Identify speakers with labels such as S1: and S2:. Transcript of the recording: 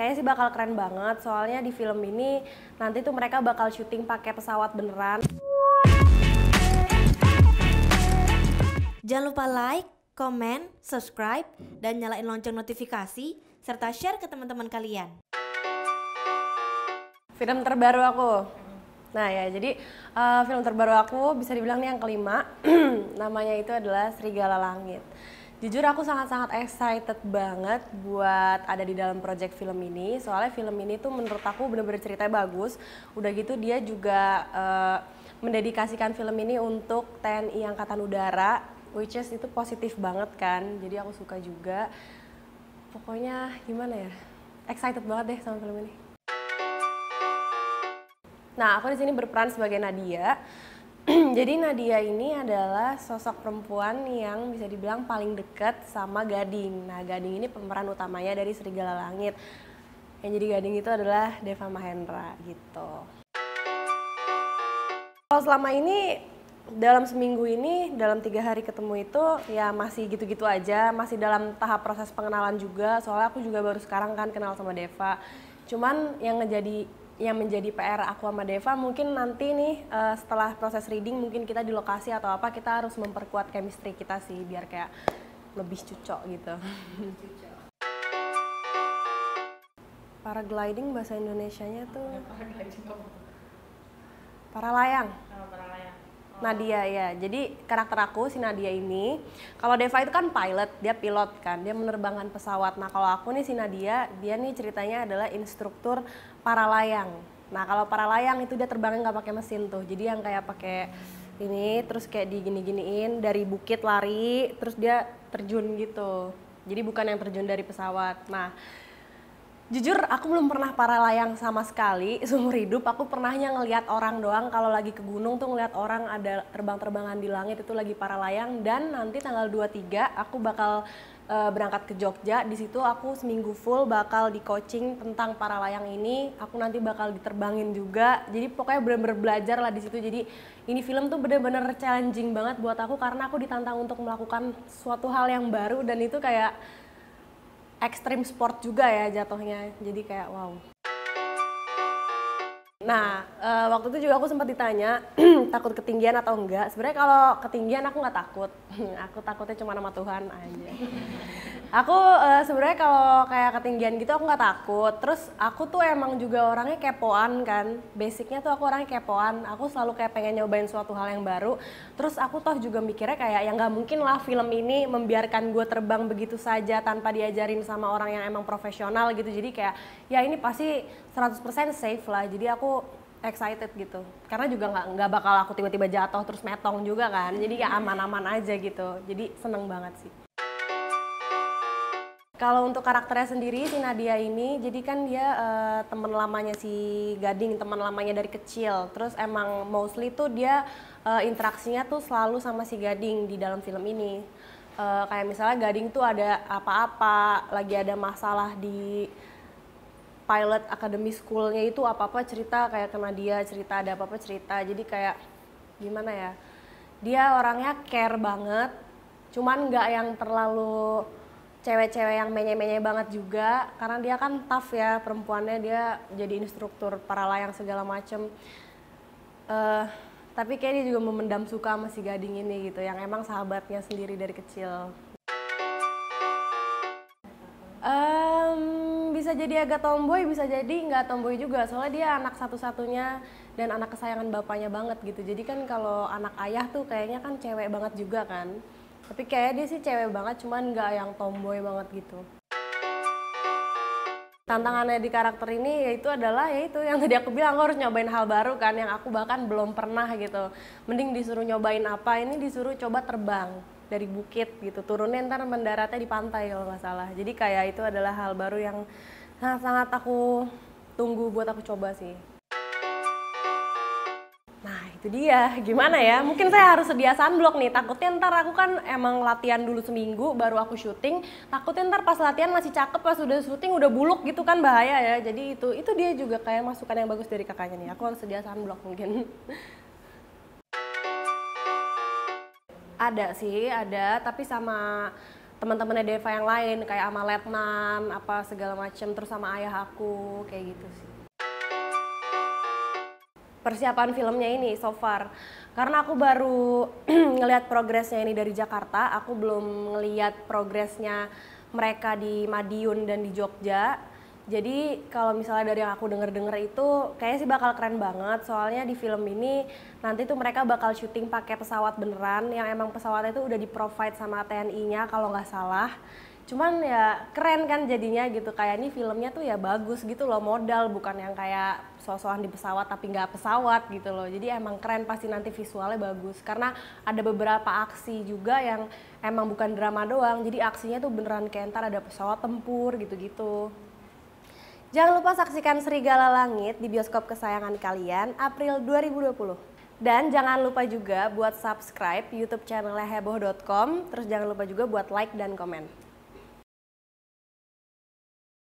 S1: kayaknya sih bakal keren banget soalnya di film ini nanti tuh mereka bakal syuting pakai pesawat beneran. Jangan lupa like, comment, subscribe, dan nyalain lonceng notifikasi serta share ke teman-teman kalian. Film terbaru aku. Nah ya, jadi uh, film terbaru aku bisa dibilang nih yang kelima, namanya itu adalah Serigala Langit. Jujur aku sangat-sangat excited banget buat ada di dalam project film ini. Soalnya film ini tuh menurut aku bener-bener ceritanya bagus. Udah gitu dia juga uh, mendedikasikan film ini untuk TNI Angkatan Udara, which is itu positif banget kan. Jadi aku suka juga. Pokoknya gimana ya? Excited banget deh sama film ini. Nah, aku di sini berperan sebagai Nadia. Jadi Nadia ini adalah sosok perempuan yang bisa dibilang paling dekat sama Gading. Nah, Gading ini pemeran utamanya dari Serigala Langit. Yang jadi Gading itu adalah Deva Mahendra gitu. Kalau selama ini dalam seminggu ini, dalam tiga hari ketemu itu ya masih gitu-gitu aja, masih dalam tahap proses pengenalan juga. Soalnya aku juga baru sekarang kan kenal sama Deva. Cuman yang ngejadi yang menjadi PR aku sama Deva mungkin nanti nih uh, setelah proses reading mungkin kita di lokasi atau apa kita harus memperkuat chemistry kita sih biar kayak lebih cocok gitu. Para gliding bahasa Indonesia-nya tuh. Paralayang. Oh, Para Nadia ya. Jadi karakter aku si Nadia ini, kalau Deva itu kan pilot, dia pilot kan, dia menerbangkan pesawat. Nah kalau aku nih si Nadia, dia nih ceritanya adalah instruktur para layang. Nah kalau para layang itu dia terbangnya nggak pakai mesin tuh, jadi yang kayak pakai ini terus kayak digini-giniin dari bukit lari, terus dia terjun gitu. Jadi bukan yang terjun dari pesawat. Nah jujur aku belum pernah layang sama sekali seumur hidup aku pernahnya ngelihat orang doang kalau lagi ke gunung tuh ngelihat orang ada terbang-terbangan di langit itu lagi layang dan nanti tanggal 23 aku bakal uh, berangkat ke Jogja di situ aku seminggu full bakal di coaching tentang layang ini aku nanti bakal diterbangin juga jadi pokoknya bener-bener belajar lah di situ jadi ini film tuh bener-bener challenging banget buat aku karena aku ditantang untuk melakukan suatu hal yang baru dan itu kayak ekstrim sport juga ya jatuhnya jadi kayak wow Nah, uh, waktu itu juga aku sempat ditanya takut ketinggian atau enggak. Sebenarnya kalau ketinggian aku nggak takut. aku takutnya cuma nama Tuhan aja. Aku uh, sebenarnya kalau kayak ketinggian gitu aku nggak takut. Terus aku tuh emang juga orangnya kepoan kan. Basicnya tuh aku orangnya kepoan. Aku selalu kayak pengen nyobain suatu hal yang baru. Terus aku toh juga mikirnya kayak yang nggak mungkin lah film ini membiarkan gue terbang begitu saja tanpa diajarin sama orang yang emang profesional gitu. Jadi kayak ya ini pasti 100% safe lah. Jadi aku excited gitu karena juga nggak nggak bakal aku tiba-tiba jatuh terus metong juga kan jadi ya aman-aman aja gitu jadi seneng banget sih kalau untuk karakternya sendiri si Nadia ini, jadi kan dia uh, teman lamanya si Gading, teman lamanya dari kecil. Terus emang mostly tuh dia uh, interaksinya tuh selalu sama si Gading di dalam film ini. Uh, kayak misalnya Gading tuh ada apa-apa, lagi ada masalah di pilot academy schoolnya itu apa-apa cerita kayak ke Nadia, cerita ada apa-apa cerita. Jadi kayak gimana ya? Dia orangnya care banget, cuman nggak yang terlalu cewek-cewek yang menye-menye banget juga karena dia kan tough ya perempuannya dia jadi instruktur para layang segala macem uh, tapi kayak dia juga memendam suka sama si gading ini gitu yang emang sahabatnya sendiri dari kecil um, bisa jadi agak tomboy bisa jadi nggak tomboy juga soalnya dia anak satu-satunya dan anak kesayangan bapaknya banget gitu jadi kan kalau anak ayah tuh kayaknya kan cewek banget juga kan tapi kayak dia sih cewek banget cuman nggak yang tomboy banget gitu tantangannya di karakter ini yaitu adalah yaitu yang tadi aku bilang aku harus nyobain hal baru kan yang aku bahkan belum pernah gitu mending disuruh nyobain apa ini disuruh coba terbang dari bukit gitu turunnya ntar mendaratnya di pantai kalau nggak salah jadi kayak itu adalah hal baru yang sangat-sangat aku tunggu buat aku coba sih itu dia gimana ya mungkin saya harus sedia sunblock nih takutnya ntar aku kan emang latihan dulu seminggu baru aku syuting takutnya ntar pas latihan masih cakep pas sudah syuting udah buluk gitu kan bahaya ya jadi itu itu dia juga kayak masukan yang bagus dari kakaknya nih aku harus sedia sunblock mungkin ada sih ada tapi sama teman-temannya Deva yang lain kayak sama Letnan apa segala macem terus sama ayah aku kayak gitu sih persiapan filmnya ini so far karena aku baru ngelihat progresnya ini dari Jakarta aku belum ngelihat progresnya mereka di Madiun dan di Jogja jadi kalau misalnya dari yang aku denger-denger itu kayaknya sih bakal keren banget soalnya di film ini nanti tuh mereka bakal syuting pakai pesawat beneran yang emang pesawatnya itu udah di provide sama TNI-nya kalau nggak salah cuman ya keren kan jadinya gitu kayak ini filmnya tuh ya bagus gitu loh modal bukan yang kayak sosokan di pesawat tapi nggak pesawat gitu loh jadi emang keren pasti nanti visualnya bagus karena ada beberapa aksi juga yang emang bukan drama doang jadi aksinya tuh beneran kayak ada pesawat tempur gitu-gitu Jangan lupa saksikan Serigala Langit di bioskop kesayangan kalian April 2020. Dan jangan lupa juga buat subscribe YouTube channelnya heboh.com, terus jangan lupa juga buat like dan komen.